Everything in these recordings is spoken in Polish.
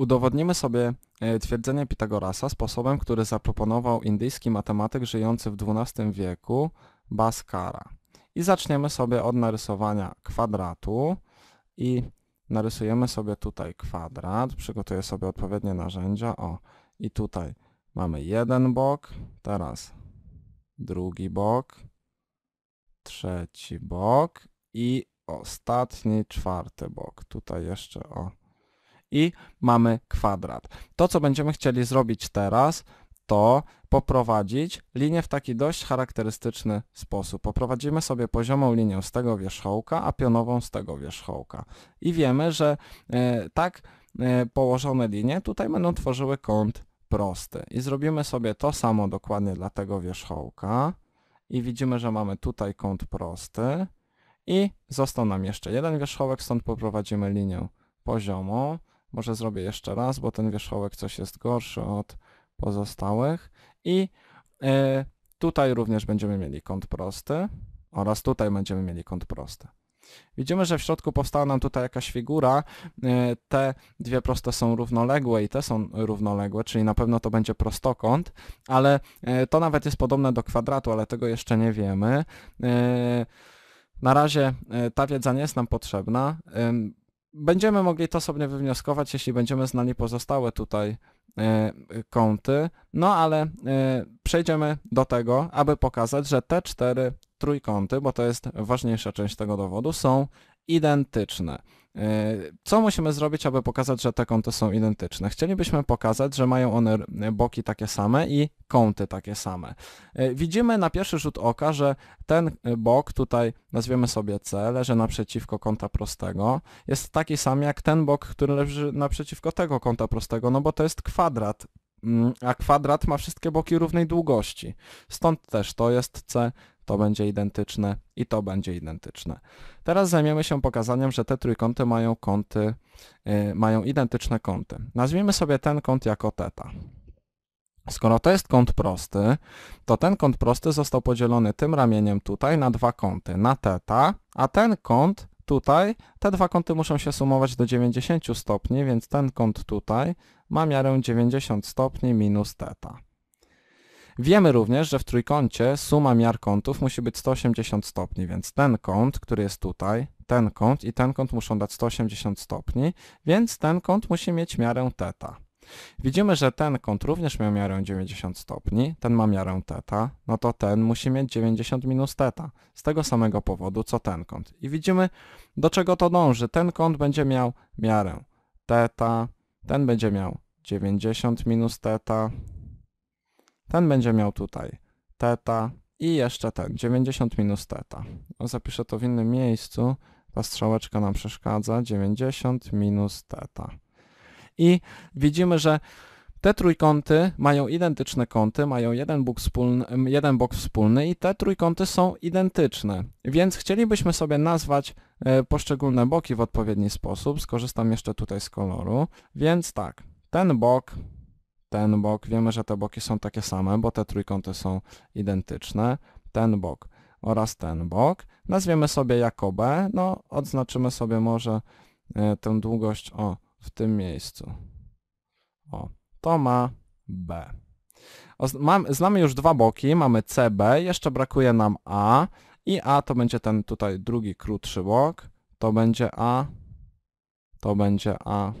Udowodnimy sobie e, twierdzenie Pitagorasa sposobem, który zaproponował indyjski matematyk żyjący w XII wieku Bhaskara. I zaczniemy sobie od narysowania kwadratu i narysujemy sobie tutaj kwadrat, przygotuję sobie odpowiednie narzędzia. O, i tutaj mamy jeden bok, teraz drugi bok, trzeci bok i ostatni, czwarty bok. Tutaj jeszcze o i mamy kwadrat. To, co będziemy chcieli zrobić teraz, to poprowadzić linię w taki dość charakterystyczny sposób. Poprowadzimy sobie poziomą linię z tego wierzchołka, a pionową z tego wierzchołka. I wiemy, że e, tak e, położone linie tutaj będą tworzyły kąt prosty. I zrobimy sobie to samo dokładnie dla tego wierzchołka. I widzimy, że mamy tutaj kąt prosty. I został nam jeszcze jeden wierzchołek, stąd poprowadzimy linię poziomą. Może zrobię jeszcze raz, bo ten wierzchołek coś jest gorszy od pozostałych. I y, tutaj również będziemy mieli kąt prosty oraz tutaj będziemy mieli kąt prosty. Widzimy, że w środku powstała nam tutaj jakaś figura. E, te dwie proste są równoległe i te są równoległe, czyli na pewno to będzie prostokąt, ale e, to nawet jest podobne do kwadratu, ale tego jeszcze nie wiemy. Na razie ta wiedza nie jest nam potrzebna będziemy mogli to sobie wywnioskować, jeśli będziemy znali pozostałe tutaj e, kąty, no ale e, przejdziemy do tego, aby pokazać, że te cztery trójkąty, bo to jest ważniejsza część tego dowodu, są identyczne. E, co musimy zrobić, aby pokazać, że te kąty są identyczne? Chcielibyśmy pokazać, że mają one e, boki takie same i kąty takie same. E, widzimy na pierwszy rzut oka, że ten bok tutaj, nazwiemy sobie C, leży naprzeciwko kąta prostego, jest taki sam jak ten bok, który leży naprzeciwko tego kąta prostego, no bo to jest kwadrat mm, a kwadrat ma wszystkie boki równej długości. Stąd też to jest C to będzie identyczne i to będzie identyczne. Teraz zajmiemy się pokazaniem, że te trójkąty mają kąty, yy, mają identyczne kąty. Nazwijmy sobie ten kąt jako teta. Skoro to jest kąt prosty, to ten kąt prosty został podzielony tym ramieniem tutaj na dwa kąty, na teta, a ten kąt tutaj, te dwa kąty muszą się sumować do 90 stopni, więc ten kąt tutaj ma miarę 90 stopni minus teta. Wiemy również, że w trójkącie suma miar kątów musi być 180 stopni, więc ten kąt, który jest tutaj, ten kąt i ten kąt muszą dać 180 stopni, więc ten kąt musi mieć miarę θ. Widzimy, że ten kąt również miał miarę 90 stopni, ten ma miarę θ, no to ten musi mieć 90 minus θ, z tego samego powodu co ten kąt. I widzimy, do czego to dąży. Ten kąt będzie miał miarę θ, ten będzie miał 90 minus θ, ten będzie miał tutaj teta i jeszcze ten, 90 minus teta. No, zapiszę to w innym miejscu, ta strzałeczka nam przeszkadza, 90 minus teta. I widzimy, że te trójkąty mają identyczne kąty, mają jeden bok, wspólny, jeden bok wspólny i te trójkąty są identyczne. Więc chcielibyśmy sobie nazwać e, poszczególne boki w odpowiedni sposób. Skorzystam jeszcze tutaj z koloru. Więc tak, ten bok ten bok, wiemy, że te boki są takie same, bo te trójkąty są identyczne, ten bok oraz ten bok. Nazwiemy sobie jako B, no odznaczymy sobie może e, tę długość, o, w tym miejscu. O, to ma B. O, mam, znamy już dwa boki, mamy CB, jeszcze brakuje nam A i A to będzie ten tutaj drugi krótszy bok, to będzie A, to będzie A,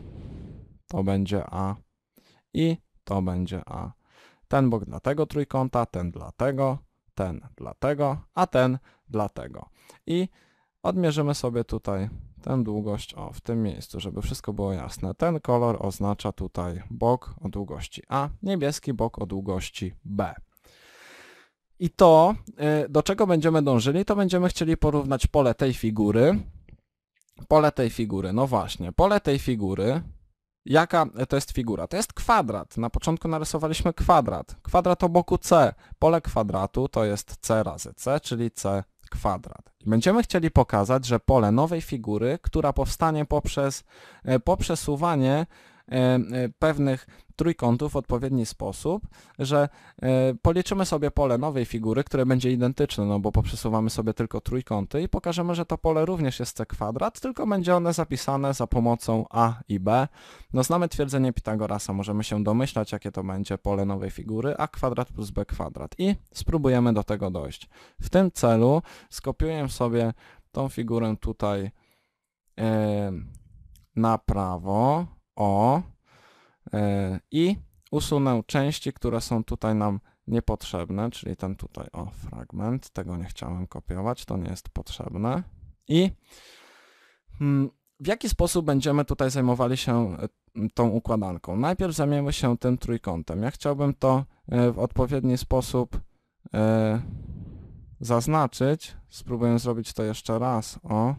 to będzie A i to będzie A. Ten bok dla tego trójkąta, ten dla tego, ten dla tego, a ten dla tego. I odmierzymy sobie tutaj tę długość o, w tym miejscu, żeby wszystko było jasne. Ten kolor oznacza tutaj bok o długości A, niebieski bok o długości B. I to, y, do czego będziemy dążyli, to będziemy chcieli porównać pole tej figury, pole tej figury, no właśnie, pole tej figury Jaka to jest figura? To jest kwadrat. Na początku narysowaliśmy kwadrat. Kwadrat o boku C. Pole kwadratu to jest C razy C, czyli C kwadrat. I będziemy chcieli pokazać, że pole nowej figury, która powstanie poprzez e, poprzesuwanie E, e, pewnych trójkątów w odpowiedni sposób, że e, policzymy sobie pole nowej figury, które będzie identyczne, no bo poprzesuwamy sobie tylko trójkąty i pokażemy, że to pole również jest C kwadrat, tylko będzie one zapisane za pomocą A i B. No znamy twierdzenie Pitagorasa, możemy się domyślać, jakie to będzie pole nowej figury, A kwadrat plus B kwadrat i spróbujemy do tego dojść. W tym celu skopiuję sobie tą figurę tutaj yy, na prawo, o e, i usunę części, które są tutaj nam niepotrzebne, czyli ten tutaj, o, fragment, tego nie chciałem kopiować, to nie jest potrzebne. I hmm, w jaki sposób będziemy tutaj zajmowali się e, tą układanką? Najpierw zajmiemy się tym trójkątem. Ja chciałbym to e, w odpowiedni sposób zaznaczyć. Spróbuję zrobić to jeszcze raz. O,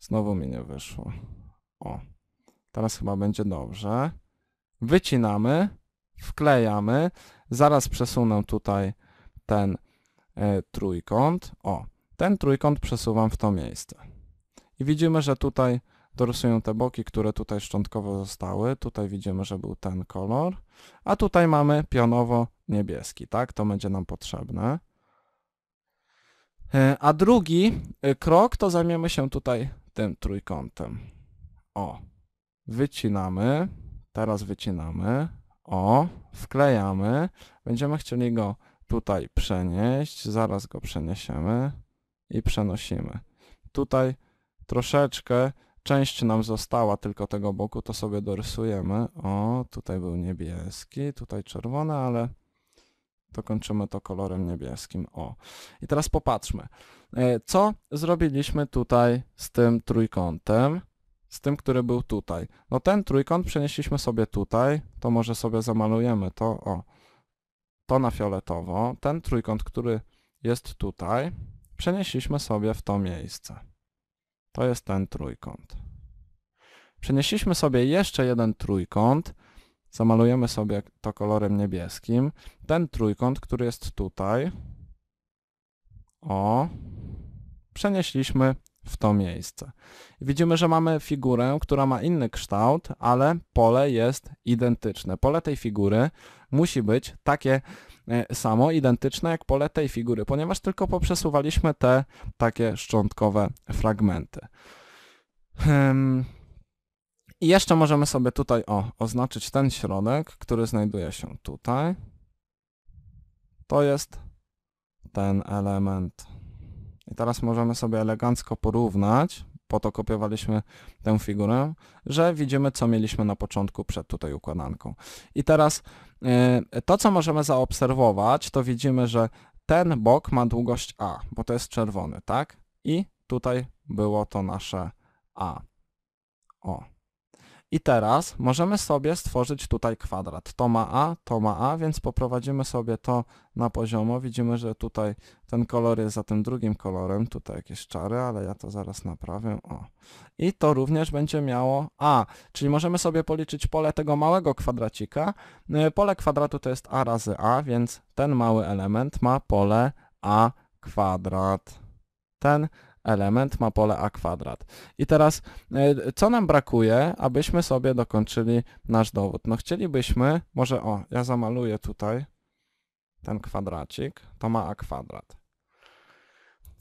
znowu mi nie wyszło. O. Teraz chyba będzie dobrze. Wycinamy, wklejamy. Zaraz przesunę tutaj ten e, trójkąt. O, ten trójkąt przesuwam w to miejsce. I widzimy, że tutaj dorysują te boki, które tutaj szczątkowo zostały. Tutaj widzimy, że był ten kolor. A tutaj mamy pionowo niebieski, tak? To będzie nam potrzebne. E, a drugi e, krok to zajmiemy się tutaj tym trójkątem. O, Wycinamy. Teraz wycinamy. O, wklejamy. Będziemy chcieli go tutaj przenieść. Zaraz go przeniesiemy i przenosimy. Tutaj troszeczkę część nam została tylko tego boku, to sobie dorysujemy. O, tutaj był niebieski, tutaj czerwony, ale to kończymy to kolorem niebieskim. O. I teraz popatrzmy, e, co zrobiliśmy tutaj z tym trójkątem z tym, który był tutaj. No ten trójkąt przenieśliśmy sobie tutaj, to może sobie zamalujemy to, o, to na fioletowo. Ten trójkąt, który jest tutaj, przenieśliśmy sobie w to miejsce. To jest ten trójkąt. Przenieśliśmy sobie jeszcze jeden trójkąt, zamalujemy sobie to kolorem niebieskim. Ten trójkąt, który jest tutaj, o, przenieśliśmy w to miejsce. Widzimy, że mamy figurę, która ma inny kształt, ale pole jest identyczne. Pole tej figury musi być takie e, samo, identyczne jak pole tej figury, ponieważ tylko poprzesuwaliśmy te takie szczątkowe fragmenty. Hmm. I jeszcze możemy sobie tutaj o, oznaczyć ten środek, który znajduje się tutaj. To jest ten element i teraz możemy sobie elegancko porównać, po to kopiowaliśmy tę figurę, że widzimy co mieliśmy na początku przed tutaj układanką. I teraz y, to co możemy zaobserwować, to widzimy, że ten bok ma długość A, bo to jest czerwony, tak? I tutaj było to nasze A. O, i teraz możemy sobie stworzyć tutaj kwadrat. To ma A, to ma A, więc poprowadzimy sobie to na poziomo. Widzimy, że tutaj ten kolor jest za tym drugim kolorem. Tutaj jakieś czary, ale ja to zaraz naprawię. O. I to również będzie miało A, czyli możemy sobie policzyć pole tego małego kwadracika. Y, pole kwadratu to jest A razy A, więc ten mały element ma pole A kwadrat. Ten element ma pole a kwadrat. I teraz e, co nam brakuje, abyśmy sobie dokończyli nasz dowód? No chcielibyśmy, może o, ja zamaluję tutaj ten kwadracik, to ma a kwadrat.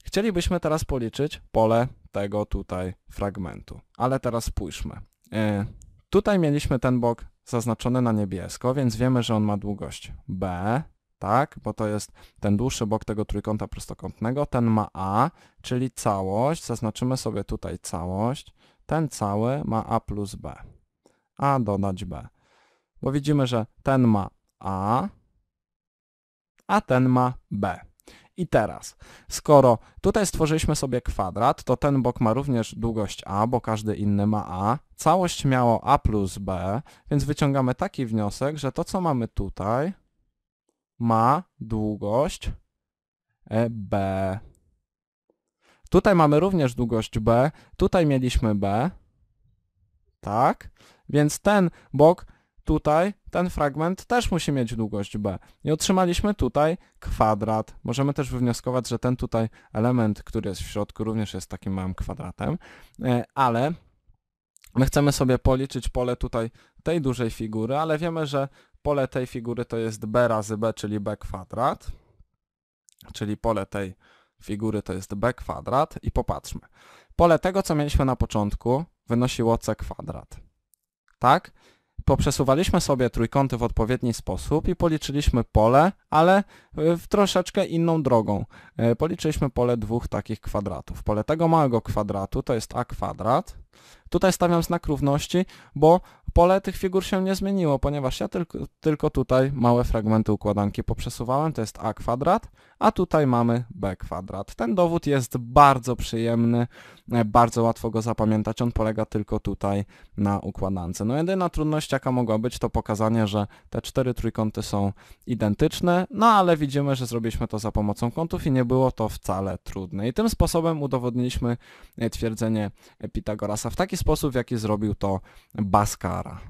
Chcielibyśmy teraz policzyć pole tego tutaj fragmentu, ale teraz spójrzmy. E, tutaj mieliśmy ten bok zaznaczony na niebiesko, więc wiemy, że on ma długość b, tak? Bo to jest ten dłuższy bok tego trójkąta prostokątnego, ten ma A, czyli całość, zaznaczymy sobie tutaj całość, ten cały ma A plus B. A dodać B. Bo widzimy, że ten ma A, a ten ma B. I teraz, skoro tutaj stworzyliśmy sobie kwadrat, to ten bok ma również długość a, bo każdy inny ma a. Całość miało a plus b, więc wyciągamy taki wniosek, że to co mamy tutaj ma długość e, B. Tutaj mamy również długość B, tutaj mieliśmy B, tak? Więc ten bok tutaj, ten fragment też musi mieć długość B. I otrzymaliśmy tutaj kwadrat. Możemy też wywnioskować, że ten tutaj element, który jest w środku, również jest takim małym kwadratem, e, ale my chcemy sobie policzyć pole tutaj tej dużej figury, ale wiemy, że Pole tej figury to jest b razy b, czyli b kwadrat, czyli pole tej figury to jest b kwadrat i popatrzmy. Pole tego, co mieliśmy na początku, wynosiło c kwadrat. Tak? Poprzesuwaliśmy sobie trójkąty w odpowiedni sposób i policzyliśmy pole, ale e, w troszeczkę inną drogą. E, policzyliśmy pole dwóch takich kwadratów. Pole tego małego kwadratu to jest a kwadrat. Tutaj stawiam znak równości, bo Pole tych figur się nie zmieniło, ponieważ ja tylko, tylko tutaj małe fragmenty układanki poprzesuwałem, to jest a kwadrat, a tutaj mamy b kwadrat. Ten dowód jest bardzo przyjemny, e, bardzo łatwo go zapamiętać, on polega tylko tutaj na układance. No jedyna trudność jaka mogła być to pokazanie, że te cztery trójkąty są identyczne, no ale widzimy, że zrobiliśmy to za pomocą kątów i nie było to wcale trudne. I tym sposobem udowodniliśmy e, twierdzenie Pitagorasa w taki sposób, w jaki zrobił to Baskar. Sara.